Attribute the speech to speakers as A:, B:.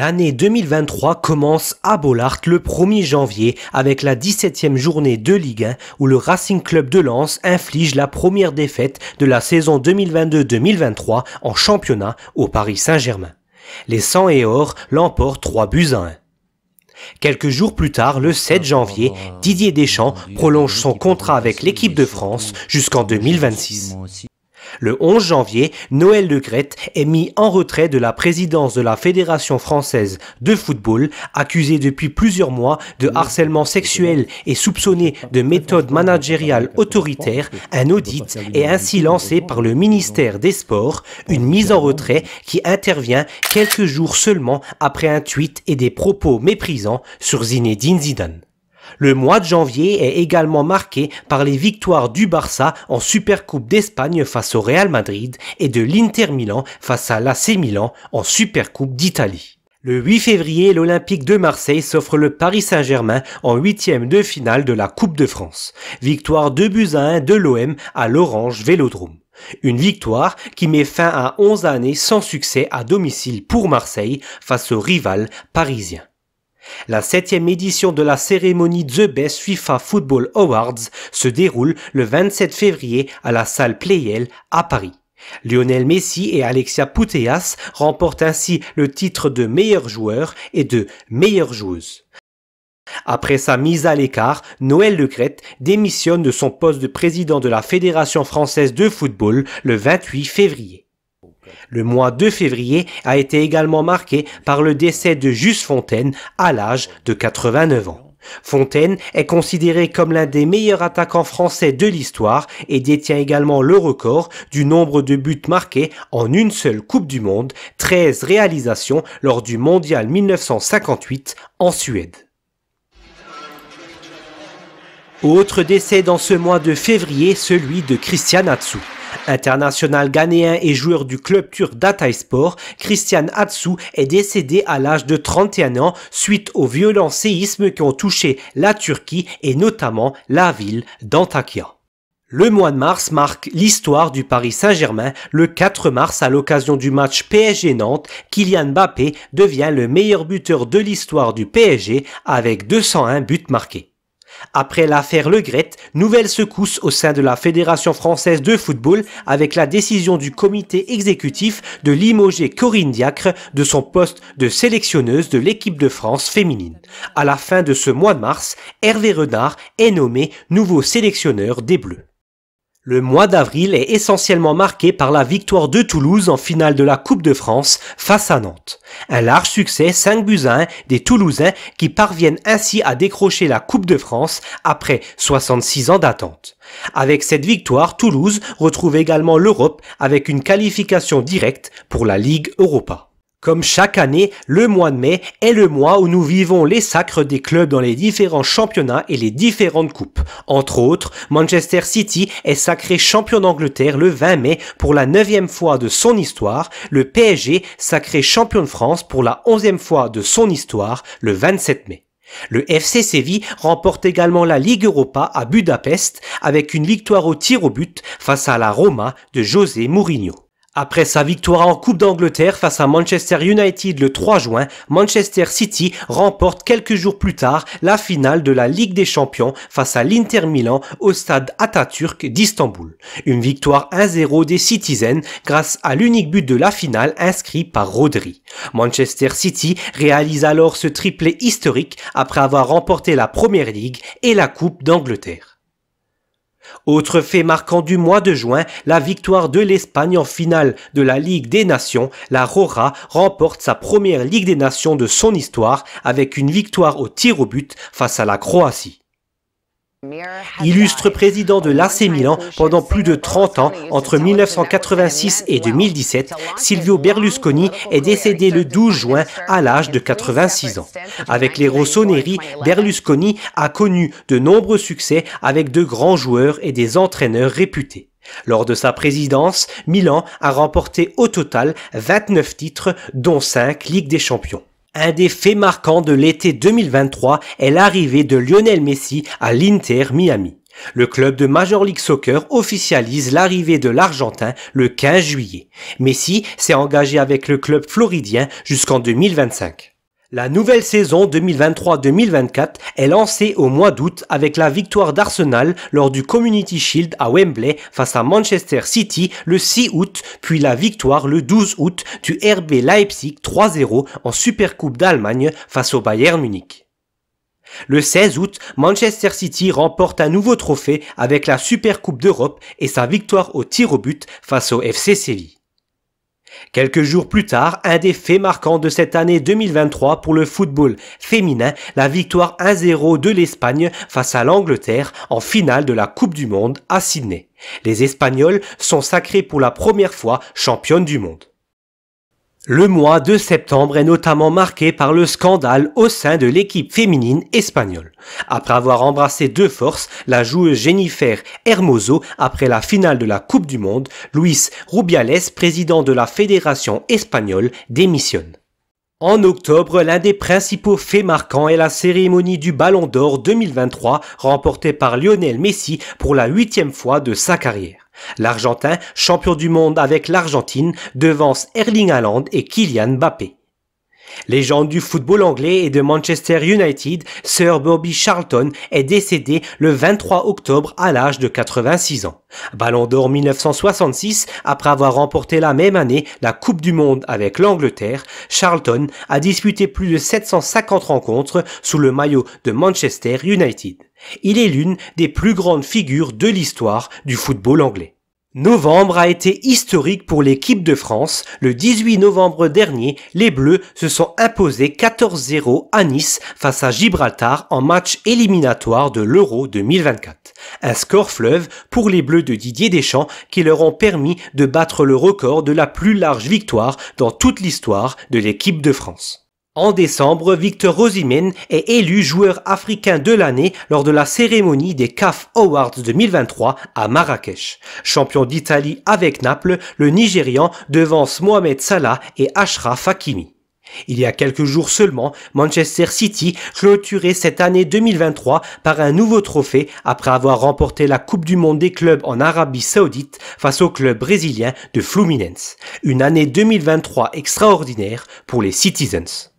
A: L'année 2023 commence à Bollard le 1er janvier avec la 17e journée de Ligue 1 où le Racing Club de Lens inflige la première défaite de la saison 2022-2023 en championnat au Paris Saint-Germain. Les 100 et or l'emportent 3 buts à 1. Quelques jours plus tard, le 7 ah, janvier, ah, Didier Deschamps ah, prolonge son contrat avec l'équipe de France jusqu'en 2026. Le 11 janvier, Noël Le est mis en retrait de la présidence de la Fédération française de football, accusé depuis plusieurs mois de harcèlement sexuel et soupçonné de méthodes managériales autoritaires. Un audit est ainsi lancé par le ministère des Sports, une mise en retrait qui intervient quelques jours seulement après un tweet et des propos méprisants sur Zinedine Zidane. Le mois de janvier est également marqué par les victoires du Barça en Supercoupe d'Espagne face au Real Madrid et de l'Inter Milan face à l'AC Milan en Supercoupe d'Italie. Le 8 février, l'Olympique de Marseille s'offre le Paris Saint-Germain en huitième de finale de la Coupe de France. Victoire 2 buts à 1 de l'OM à l'Orange Vélodrome. Une victoire qui met fin à 11 années sans succès à domicile pour Marseille face au rival parisien. La septième édition de la cérémonie The Best FIFA Football Awards se déroule le 27 février à la salle Playel à Paris. Lionel Messi et Alexia Puteas remportent ainsi le titre de meilleur joueur et de meilleure joueuse. Après sa mise à l'écart, Noël Lecrette démissionne de son poste de président de la Fédération française de football le 28 février. Le mois de février a été également marqué par le décès de Juste Fontaine à l'âge de 89 ans. Fontaine est considéré comme l'un des meilleurs attaquants français de l'histoire et détient également le record du nombre de buts marqués en une seule Coupe du Monde, 13 réalisations lors du Mondial 1958 en Suède. Autre décès dans ce mois de février, celui de Christian Atsu. International ghanéen et joueur du club turc Sport, Christian Atsu est décédé à l'âge de 31 ans suite aux violents séismes qui ont touché la Turquie et notamment la ville d'Antakya. Le mois de mars marque l'histoire du Paris Saint-Germain. Le 4 mars, à l'occasion du match PSG-Nantes, Kylian Mbappé devient le meilleur buteur de l'histoire du PSG avec 201 buts marqués. Après l'affaire Legrette, nouvelle secousse au sein de la Fédération française de football avec la décision du comité exécutif de limoger Corinne Diacre de son poste de sélectionneuse de l'équipe de France féminine. À la fin de ce mois de mars, Hervé Renard est nommé nouveau sélectionneur des Bleus. Le mois d'avril est essentiellement marqué par la victoire de Toulouse en finale de la Coupe de France face à Nantes. Un large succès 5 buts à 1 des Toulousains qui parviennent ainsi à décrocher la Coupe de France après 66 ans d'attente. Avec cette victoire, Toulouse retrouve également l'Europe avec une qualification directe pour la Ligue Europa. Comme chaque année, le mois de mai est le mois où nous vivons les sacres des clubs dans les différents championnats et les différentes coupes. Entre autres, Manchester City est sacré champion d'Angleterre le 20 mai pour la neuvième fois de son histoire, le PSG sacré champion de France pour la onzième fois de son histoire le 27 mai. Le FC Séville remporte également la Ligue Europa à Budapest avec une victoire au tir au but face à la Roma de José Mourinho. Après sa victoire en Coupe d'Angleterre face à Manchester United le 3 juin, Manchester City remporte quelques jours plus tard la finale de la Ligue des Champions face à l'Inter Milan au stade Atatürk d'Istanbul. Une victoire 1-0 des Citizens grâce à l'unique but de la finale inscrit par Rodri. Manchester City réalise alors ce triplé historique après avoir remporté la Première Ligue et la Coupe d'Angleterre. Autre fait marquant du mois de juin, la victoire de l'Espagne en finale de la Ligue des Nations, la Rora remporte sa première Ligue des Nations de son histoire avec une victoire au tir au but face à la Croatie. Illustre président de l'AC Milan pendant plus de 30 ans, entre 1986 et 2017, Silvio Berlusconi est décédé le 12 juin à l'âge de 86 ans. Avec les Rossoneri, Berlusconi a connu de nombreux succès avec de grands joueurs et des entraîneurs réputés. Lors de sa présidence, Milan a remporté au total 29 titres, dont 5 Ligue des Champions. Un des faits marquants de l'été 2023 est l'arrivée de Lionel Messi à l'Inter Miami. Le club de Major League Soccer officialise l'arrivée de l'Argentin le 15 juillet. Messi s'est engagé avec le club floridien jusqu'en 2025. La nouvelle saison 2023-2024 est lancée au mois d'août avec la victoire d'Arsenal lors du Community Shield à Wembley face à Manchester City le 6 août, puis la victoire le 12 août du RB Leipzig 3-0 en Supercoupe d'Allemagne face au Bayern Munich. Le 16 août, Manchester City remporte un nouveau trophée avec la Supercoupe d'Europe et sa victoire au tir au but face au FC Séville. Quelques jours plus tard, un des faits marquants de cette année 2023 pour le football féminin, la victoire 1-0 de l'Espagne face à l'Angleterre en finale de la Coupe du Monde à Sydney. Les Espagnols sont sacrés pour la première fois championnes du monde. Le mois de septembre est notamment marqué par le scandale au sein de l'équipe féminine espagnole. Après avoir embrassé deux forces, la joueuse Jennifer Hermoso après la finale de la Coupe du Monde, Luis Rubiales, président de la Fédération espagnole, démissionne. En octobre, l'un des principaux faits marquants est la cérémonie du Ballon d'Or 2023 remportée par Lionel Messi pour la huitième fois de sa carrière. L'Argentin, champion du monde avec l'Argentine, devance Erling Haaland et Kylian Mbappé. Légende du football anglais et de Manchester United, Sir Bobby Charlton est décédé le 23 octobre à l'âge de 86 ans. Ballon d'or 1966, après avoir remporté la même année la Coupe du Monde avec l'Angleterre, Charlton a disputé plus de 750 rencontres sous le maillot de Manchester United. Il est l'une des plus grandes figures de l'histoire du football anglais. Novembre a été historique pour l'équipe de France. Le 18 novembre dernier, les Bleus se sont imposés 14-0 à Nice face à Gibraltar en match éliminatoire de l'Euro 2024. Un score fleuve pour les Bleus de Didier Deschamps qui leur ont permis de battre le record de la plus large victoire dans toute l'histoire de l'équipe de France. En décembre, Victor Osimhen est élu joueur africain de l'année lors de la cérémonie des CAF Awards 2023 à Marrakech. Champion d'Italie avec Naples, le Nigérian devance Mohamed Salah et Ashraf Hakimi. Il y a quelques jours seulement, Manchester City clôturait cette année 2023 par un nouveau trophée après avoir remporté la Coupe du Monde des clubs en Arabie Saoudite face au club brésilien de Fluminense. Une année 2023 extraordinaire pour les Citizens.